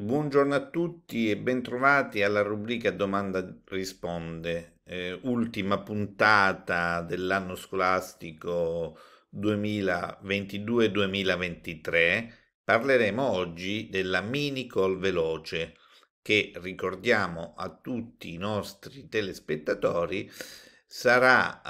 Buongiorno a tutti e bentrovati alla rubrica Domanda Risponde, eh, ultima puntata dell'anno scolastico 2022-2023. Parleremo oggi della mini call veloce che ricordiamo a tutti i nostri telespettatori sarà eh,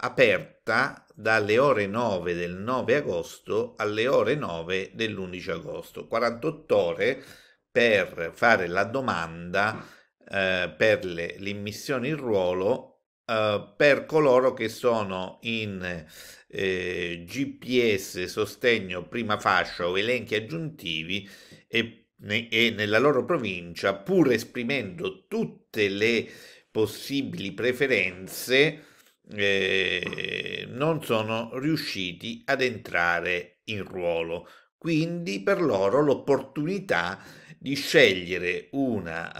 aperta dalle ore 9 del 9 agosto alle ore 9 dell'11 agosto, 48 ore per fare la domanda eh, per le, l'immissione in ruolo eh, per coloro che sono in eh, GPS sostegno prima fascia o elenchi aggiuntivi e, ne, e nella loro provincia pur esprimendo tutte le possibili preferenze eh, non sono riusciti ad entrare in ruolo. Quindi per loro l'opportunità di scegliere una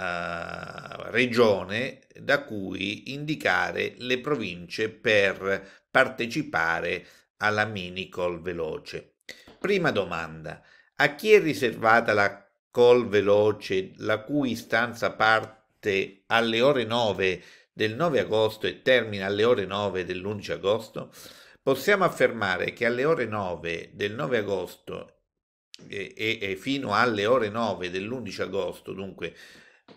uh, regione da cui indicare le province per partecipare alla mini call veloce. Prima domanda, a chi è riservata la call veloce la cui istanza parte alle ore 9 del 9 agosto e termina alle ore 9 dell'11 agosto? Possiamo affermare che alle ore 9 del 9 agosto e, e fino alle ore 9 dell'11 agosto, dunque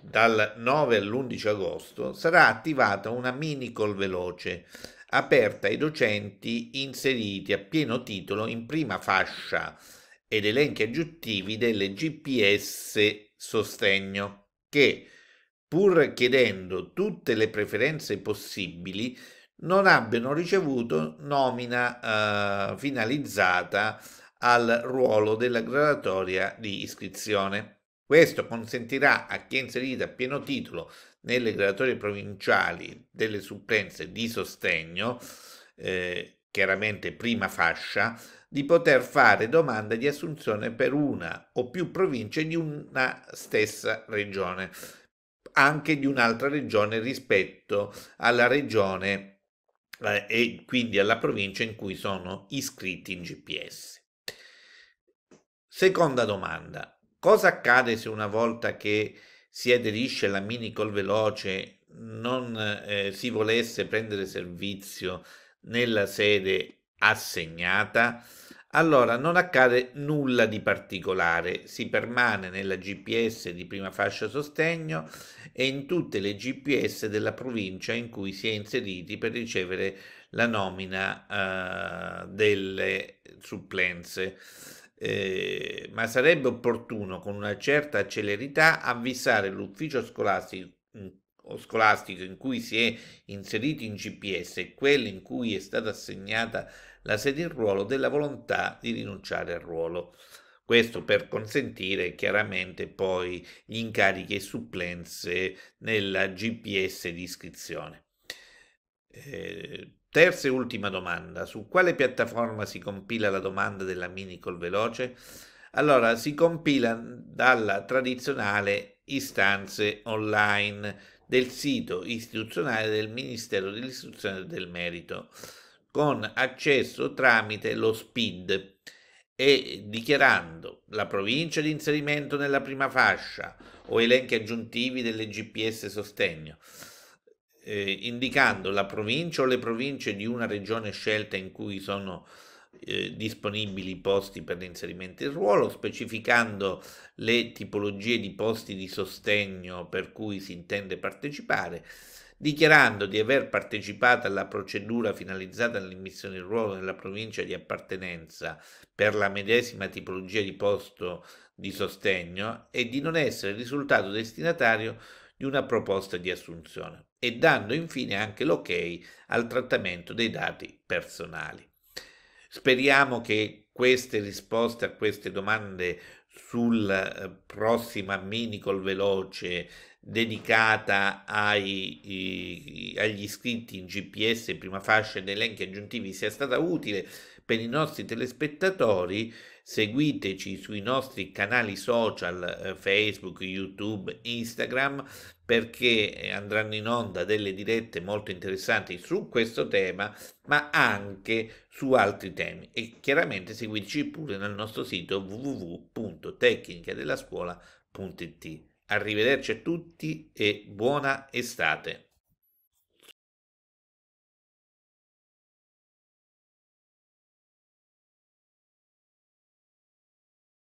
dal 9 all'11 agosto, sarà attivata una mini call veloce aperta ai docenti inseriti a pieno titolo in prima fascia ed elenchi aggiuntivi delle GPS sostegno che, pur chiedendo tutte le preferenze possibili, non abbiano ricevuto nomina eh, finalizzata al ruolo della graduatoria di iscrizione. Questo consentirà a chi è inserito a pieno titolo nelle graduatorie provinciali delle supplenze di sostegno, eh, chiaramente prima fascia, di poter fare domanda di assunzione per una o più province di una stessa regione, anche di un'altra regione rispetto alla regione eh, e quindi alla provincia in cui sono iscritti in GPS. Seconda domanda, cosa accade se una volta che si aderisce alla mini col veloce non eh, si volesse prendere servizio nella sede assegnata? Allora non accade nulla di particolare, si permane nella GPS di prima fascia sostegno e in tutte le GPS della provincia in cui si è inseriti per ricevere la nomina eh, delle supplenze eh, ma sarebbe opportuno con una certa celerità avvisare l'ufficio scolastico, o scolastico in cui si è inserito in GPS e quello in cui è stata assegnata la sede in ruolo della volontà di rinunciare al ruolo. Questo per consentire chiaramente poi gli incarichi e supplenze nella GPS di iscrizione. Eh, Terza e ultima domanda, su quale piattaforma si compila la domanda della mini col veloce? Allora, si compila dalla tradizionale istanze online del sito istituzionale del Ministero dell'Istruzione del Merito, con accesso tramite lo SPID e dichiarando la provincia di inserimento nella prima fascia o elenchi aggiuntivi delle GPS sostegno eh, indicando la provincia o le province di una regione scelta in cui sono eh, disponibili posti per l'inserimento in ruolo, specificando le tipologie di posti di sostegno per cui si intende partecipare, dichiarando di aver partecipato alla procedura finalizzata all'immissione in ruolo nella provincia di appartenenza per la medesima tipologia di posto di sostegno e di non essere risultato destinatario di una proposta di assunzione e dando infine anche l'ok al trattamento dei dati personali. Speriamo che queste risposte a queste domande sulla eh, prossima mini col veloce dedicata ai, agli iscritti in GPS prima fascia ed elenchi aggiuntivi sia stata utile per i nostri telespettatori seguiteci sui nostri canali social eh, Facebook, YouTube, Instagram perché eh, andranno in onda delle dirette molto interessanti su questo tema ma anche su altri temi e chiaramente seguiteci pure nel nostro sito www.tecnicadellascuola.it Arrivederci a tutti e buona estate!